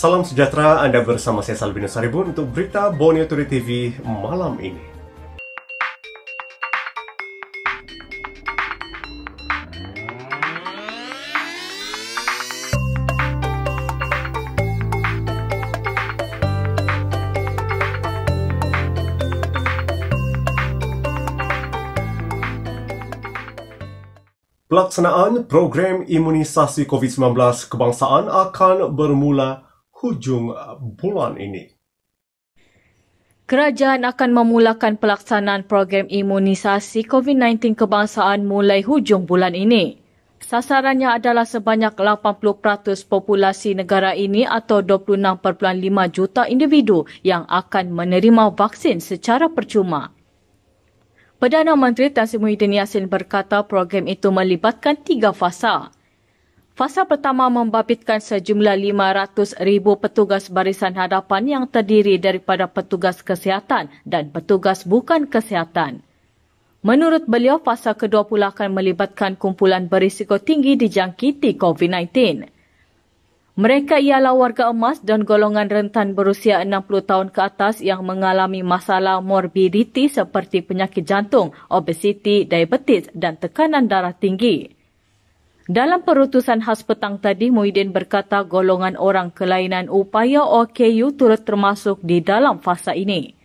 Salam sejahtera, anda bersama saya Salvino Saribun untuk berita Borneo Today TV malam ini. Pelaksanaan program imunisasi COVID-19 kebangsaan akan bermula hujung uh, bulan ini. Kerajaan akan memulakan pelaksanaan program imunisasi COVID-19 kebangsaan mulai hujung bulan ini. Sasarannya adalah sebanyak 80% populasi negara ini atau 26.5 juta individu yang akan menerima vaksin secara percuma. Perdana Menteri Tan Sri Muhyiddin Yassin berkata program itu melibatkan tiga fasa. Fasa pertama membabitkan sejumlah 500 ribu petugas barisan hadapan yang terdiri daripada petugas kesihatan dan petugas bukan kesihatan. Menurut beliau, fasa kedua pula akan melibatkan kumpulan berisiko tinggi dijangkiti COVID-19. Mereka ialah warga emas dan golongan rentan berusia 60 tahun ke atas yang mengalami masalah morbiditi seperti penyakit jantung, obesiti, diabetes dan tekanan darah tinggi. Dalam perutusan khas petang tadi, Muhyiddin berkata golongan orang kelainan upaya OKU turut termasuk di dalam fasa ini.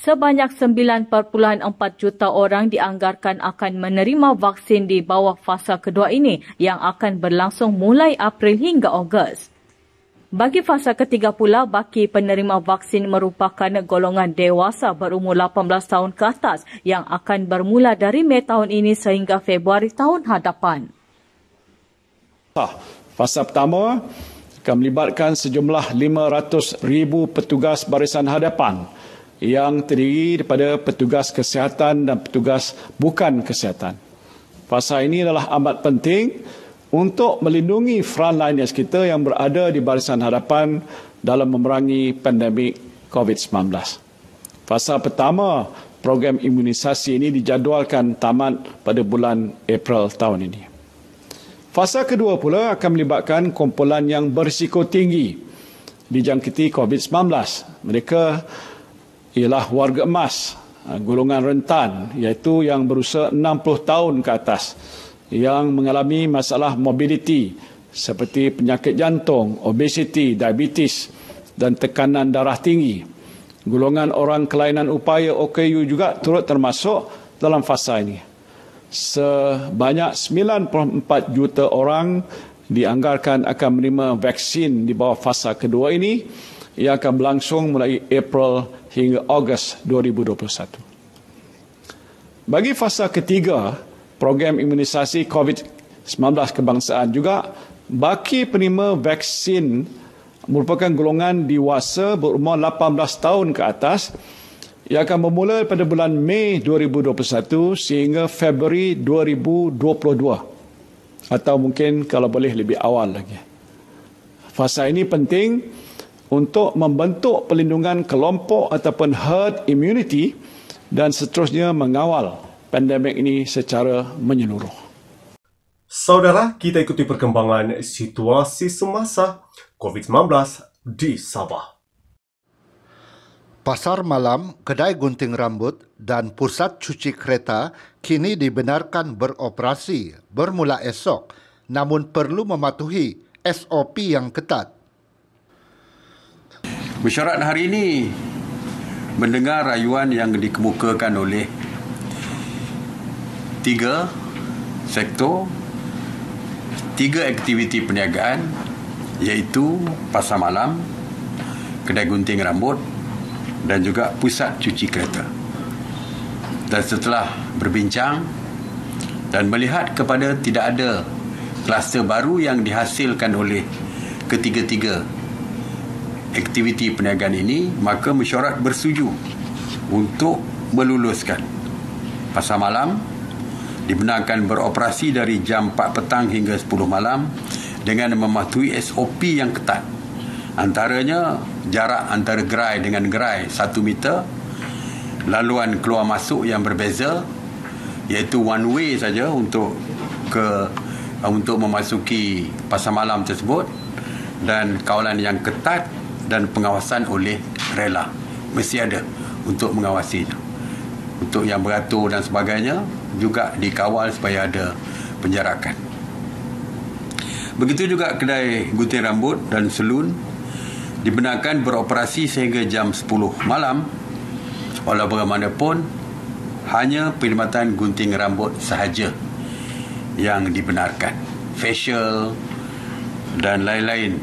Sebanyak 9.4 juta orang dianggarkan akan menerima vaksin di bawah fasa kedua ini yang akan berlangsung mulai April hingga Ogos. Bagi fasa ketiga pula, baki penerima vaksin merupakan golongan dewasa berumur 18 tahun ke atas yang akan bermula dari Mei tahun ini sehingga Februari tahun hadapan. Fasa pertama akan melibatkan sejumlah 500 ribu petugas barisan hadapan yang terdiri daripada petugas kesihatan dan petugas bukan kesihatan. Fasa ini adalah amat penting untuk melindungi frontliners kita yang berada di barisan hadapan dalam memerangi pandemik COVID-19. Fasa pertama program imunisasi ini dijadualkan tamat pada bulan April tahun ini. Fasa kedua pula akan melibatkan kumpulan yang berisiko tinggi dijangkiti COVID-19. Mereka ialah warga emas, ah, golongan rentan iaitu yang berusia 60 tahun ke atas yang mengalami masalah mobiliti seperti penyakit jantung, obesiti, diabetes dan tekanan darah tinggi. Golongan orang kelainan upaya OKU juga turut termasuk dalam fasa ini sebanyak 9.4 juta orang dianggarkan akan menerima vaksin di bawah fasa kedua ini yang akan berlangsung mulai April hingga Ogos 2021. Bagi fasa ketiga program imunisasi COVID-19 kebangsaan juga baki penerima vaksin merupakan golongan dewasa berumur 18 tahun ke atas ia akan bermula pada bulan Mei 2021 sehingga Februari 2022 atau mungkin kalau boleh lebih awal lagi. Fasa ini penting untuk membentuk pelindungan kelompok ataupun herd immunity dan seterusnya mengawal pandemik ini secara menyeluruh. Saudara, kita ikuti perkembangan situasi semasa COVID-19 di Sabah. Pasar malam, kedai gunting rambut dan pusat cuci kereta kini dibenarkan beroperasi bermula esok namun perlu mematuhi SOP yang ketat. Mesyuarat hari ini mendengar rayuan yang dikemukakan oleh tiga sektor, tiga aktiviti perniagaan iaitu pasar malam, kedai gunting rambut dan juga pusat cuci kereta. Dan setelah berbincang dan melihat kepada tidak ada kluster baru yang dihasilkan oleh ketiga-tiga aktiviti perniagaan ini, maka mesyuarat bersetuju untuk meluluskan pasar malam dibenarkan beroperasi dari jam 4 petang hingga 10 malam dengan mematuhi SOP yang ketat antaranya jarak antara gerai dengan gerai 1 meter laluan keluar masuk yang berbeza iaitu one way saja untuk ke uh, untuk memasuki pasar malam tersebut dan kawalan yang ketat dan pengawasan oleh rela mesti ada untuk mengawasi untuk yang beratur dan sebagainya juga dikawal supaya ada penjarakan begitu juga kedai gunting rambut dan selun dibenarkan beroperasi sehingga jam 10 malam walau bagaimanapun hanya perkhidmatan gunting rambut sahaja yang dibenarkan facial dan lain-lain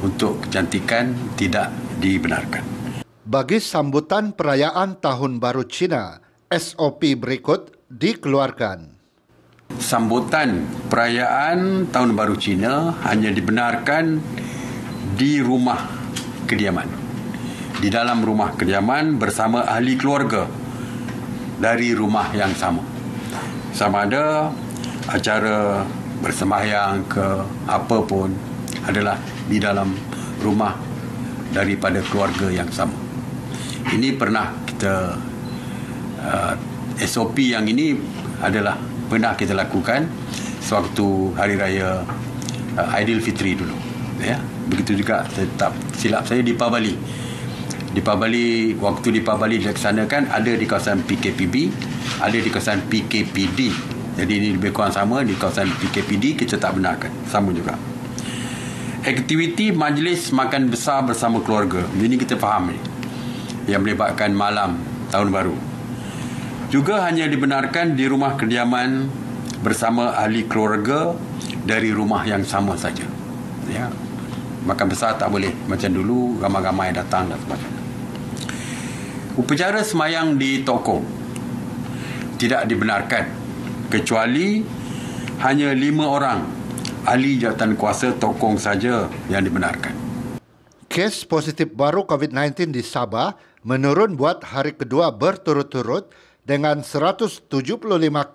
untuk kecantikan tidak dibenarkan bagi sambutan perayaan tahun baru Cina SOP berikut dikeluarkan sambutan perayaan tahun baru Cina hanya dibenarkan di rumah kediaman di dalam rumah kediaman bersama ahli keluarga dari rumah yang sama sama ada acara bersembahyang ke apa pun adalah di dalam rumah daripada keluarga yang sama ini pernah kita uh, SOP yang ini adalah pernah kita lakukan sewaktu hari raya uh, Aidilfitri dulu. Uh, ya begitu juga tetap silap saya di Pabali di Pabali waktu di Pabali dilaksanakan ada di kawasan PKPB ada di kawasan PKPD jadi ini lebih kurang sama di kawasan PKPD kita tak benarkan sama juga aktiviti majlis makan besar bersama keluarga ini kita faham ni yang melibatkan malam tahun baru juga hanya dibenarkan di rumah kediaman bersama ahli keluarga dari rumah yang sama saja ya makan besar tak boleh macam dulu ramai-ramai datang dan sebagainya upacara semayang di toko tidak dibenarkan kecuali hanya lima orang ahli jawatan kuasa tokong saja yang dibenarkan. Kes positif baru COVID-19 di Sabah menurun buat hari kedua berturut-turut dengan 175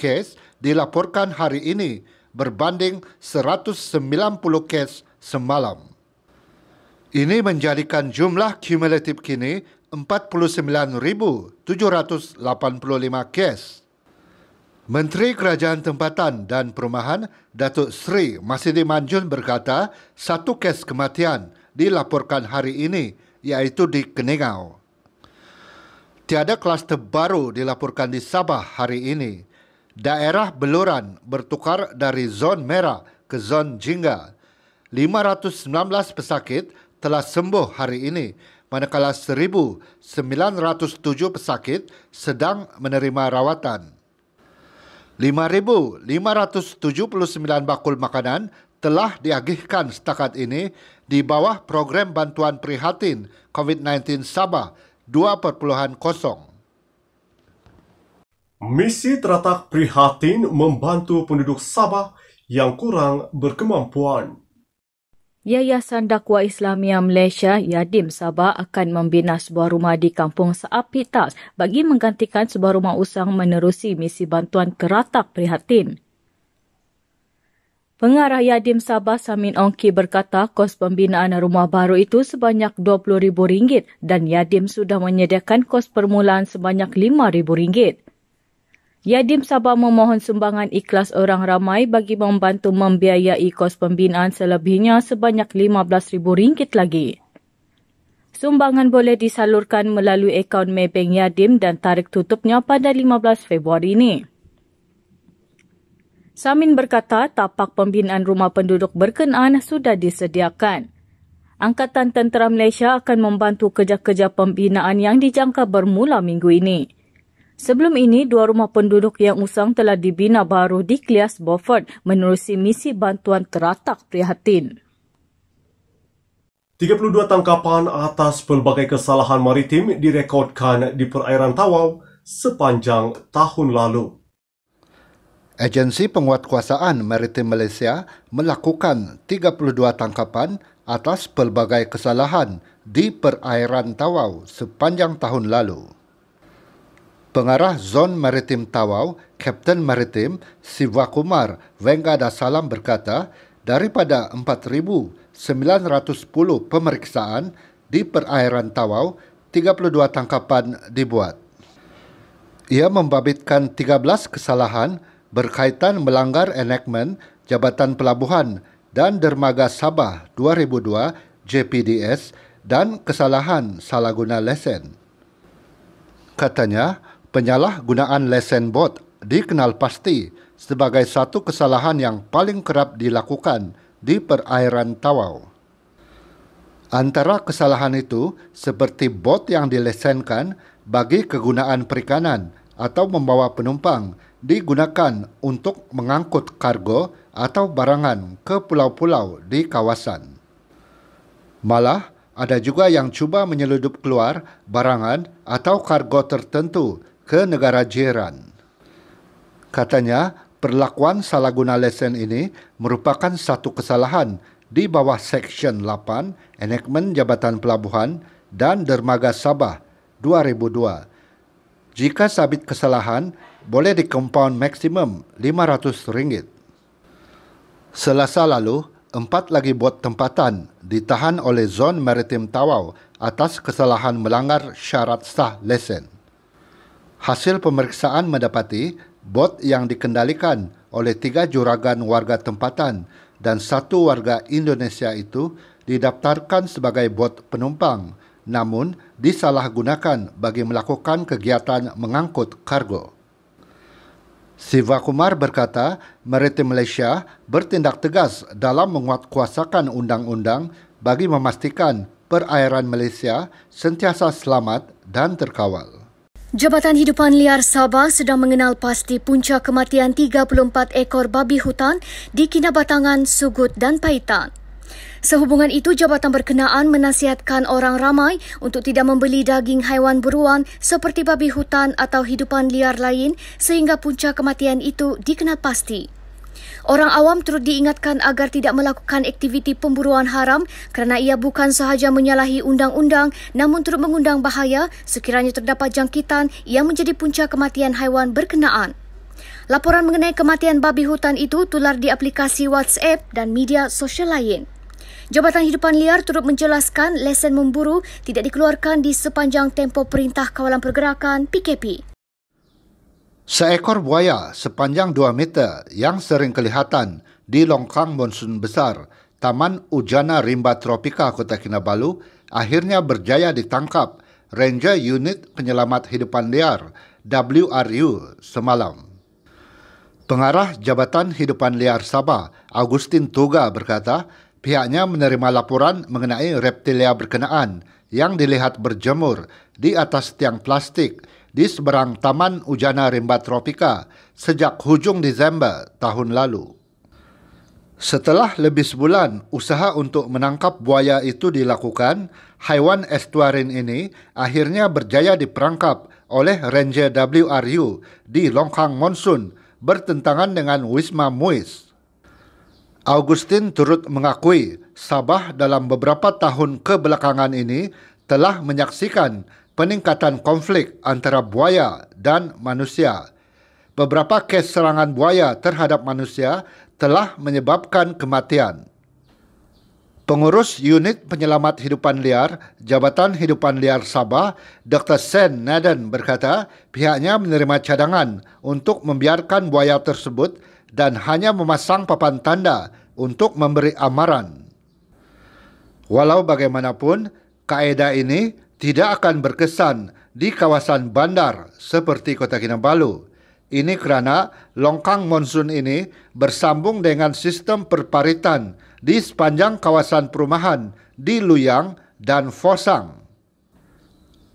kes dilaporkan hari ini berbanding 190 kes semalam. Ini menjadikan jumlah kumulatif kini 49,785 kes. Menteri Kerajaan Tempatan dan Perumahan Datuk Sri Masidi Manjun berkata satu kes kematian dilaporkan hari ini iaitu di Keningau. Tiada kluster baru dilaporkan di Sabah hari ini. Daerah Beluran bertukar dari zon merah ke zon jingga. 519 pesakit telah sembuh hari ini manakala 1,907 pesakit sedang menerima rawatan. 5,579 bakul makanan telah diagihkan setakat ini di bawah program bantuan prihatin COVID-19 Sabah 2.0. Misi teratak prihatin membantu penduduk Sabah yang kurang berkemampuan. Yayasan Dakwah Islamia Malaysia Yadim Sabah akan membina sebuah rumah di Kampung Saapitas bagi menggantikan sebuah rumah usang menerusi misi bantuan keratak prihatin. Pengarah Yadim Sabah Samin Ongki berkata kos pembinaan rumah baru itu sebanyak RM20,000 dan Yadim sudah menyediakan kos permulaan sebanyak RM5,000. Yadim Sabah memohon sumbangan ikhlas orang ramai bagi membantu membiayai kos pembinaan selebihnya sebanyak RM15,000 lagi. Sumbangan boleh disalurkan melalui akaun Maybank Yadim dan tarik tutupnya pada 15 Februari ini. Samin berkata tapak pembinaan rumah penduduk berkenaan sudah disediakan. Angkatan Tentera Malaysia akan membantu kerja-kerja pembinaan yang dijangka bermula minggu ini. Sebelum ini, dua rumah penduduk yang usang telah dibina baru di Klias Beaufort menerusi misi bantuan teratak prihatin. 32 tangkapan atas pelbagai kesalahan maritim direkodkan di perairan Tawau sepanjang tahun lalu. Agensi Penguatkuasaan Maritim Malaysia melakukan 32 tangkapan atas pelbagai kesalahan di perairan Tawau sepanjang tahun lalu. Pengarah Zon Maritim Tawau, Kapten Maritim Siva Kumar Wenga Dasalam berkata, daripada 4,910 pemeriksaan di perairan Tawau, 32 tangkapan dibuat. Ia membabitkan 13 kesalahan berkaitan melanggar enactment Jabatan Pelabuhan dan Dermaga Sabah 2002 JPDS dan kesalahan salah guna lesen. Katanya, penyalahgunaan lesen bot dikenal pasti sebagai satu kesalahan yang paling kerap dilakukan di perairan Tawau. Antara kesalahan itu seperti bot yang dilesenkan bagi kegunaan perikanan atau membawa penumpang digunakan untuk mengangkut kargo atau barangan ke pulau-pulau di kawasan. Malah, ada juga yang cuba menyeludup keluar barangan atau kargo tertentu ke negara jiran. Katanya, perlakuan salah guna lesen ini merupakan satu kesalahan di bawah Seksyen 8 Enactment Jabatan Pelabuhan dan Dermaga Sabah 2002. Jika sabit kesalahan, boleh dikompaun maksimum RM500. Selasa lalu, empat lagi bot tempatan ditahan oleh Zon Maritim Tawau atas kesalahan melanggar syarat sah lesen. Hasil pemeriksaan mendapati bot yang dikendalikan oleh tiga juragan warga tempatan dan satu warga Indonesia itu didaftarkan sebagai bot penumpang namun disalahgunakan bagi melakukan kegiatan mengangkut kargo. Siva Kumar berkata, Maritim Malaysia bertindak tegas dalam menguatkuasakan undang-undang bagi memastikan perairan Malaysia sentiasa selamat dan terkawal. Jabatan Hidupan Liar Sabah sedang mengenal pasti punca kematian 34 ekor babi hutan di Kinabatangan, Sugut dan Paitan. Sehubungan itu, jabatan berkenaan menasihatkan orang ramai untuk tidak membeli daging haiwan buruan seperti babi hutan atau hidupan liar lain sehingga punca kematian itu dikenal pasti. Orang awam turut diingatkan agar tidak melakukan aktiviti pemburuan haram kerana ia bukan sahaja menyalahi undang-undang namun turut mengundang bahaya sekiranya terdapat jangkitan yang menjadi punca kematian haiwan berkenaan. Laporan mengenai kematian babi hutan itu tular di aplikasi WhatsApp dan media sosial lain. Jabatan Hidupan Liar turut menjelaskan lesen memburu tidak dikeluarkan di sepanjang tempoh Perintah Kawalan Pergerakan PKP. Seekor buaya sepanjang 2 meter yang sering kelihatan di longkang monsun besar Taman Ujana Rimba Tropika Kota Kinabalu akhirnya berjaya ditangkap Ranger Unit Penyelamat Hidupan Liar WRU semalam. Pengarah Jabatan Hidupan Liar Sabah, Agustin Tuga berkata, pihaknya menerima laporan mengenai reptilia berkenaan yang dilihat berjemur di atas tiang plastik di seberang Taman Ujana Rimba Tropika sejak hujung Disember tahun lalu. Setelah lebih sebulan usaha untuk menangkap buaya itu dilakukan, haiwan estuarin ini akhirnya berjaya diperangkap oleh Ranger WRU di Longkang Monsun bertentangan dengan Wisma Muis. Augustin turut mengakui Sabah dalam beberapa tahun kebelakangan ini telah menyaksikan peningkatan konflik antara buaya dan manusia. Beberapa kes serangan buaya terhadap manusia telah menyebabkan kematian. Pengurus Unit Penyelamat Hidupan Liar, Jabatan Hidupan Liar Sabah, Dr. Sen Naden berkata pihaknya menerima cadangan untuk membiarkan buaya tersebut dan hanya memasang papan tanda untuk memberi amaran. Walau bagaimanapun, kaedah ini tidak akan berkesan di kawasan bandar seperti Kota Kinabalu. Ini kerana longkang monsun ini bersambung dengan sistem perparitan di sepanjang kawasan perumahan di Luyang dan Fosang.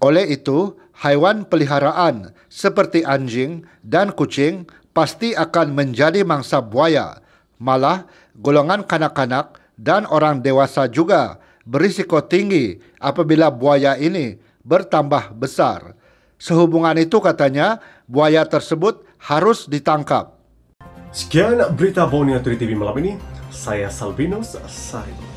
Oleh itu, haiwan peliharaan seperti anjing dan kucing pasti akan menjadi mangsa buaya. Malah, golongan kanak-kanak dan orang dewasa juga berisiko tinggi apabila buaya ini bertambah besar. Sehubungan itu katanya buaya tersebut harus ditangkap. Sekian berita Borneo 3 TV malam ini. Saya Salvinus Sarip.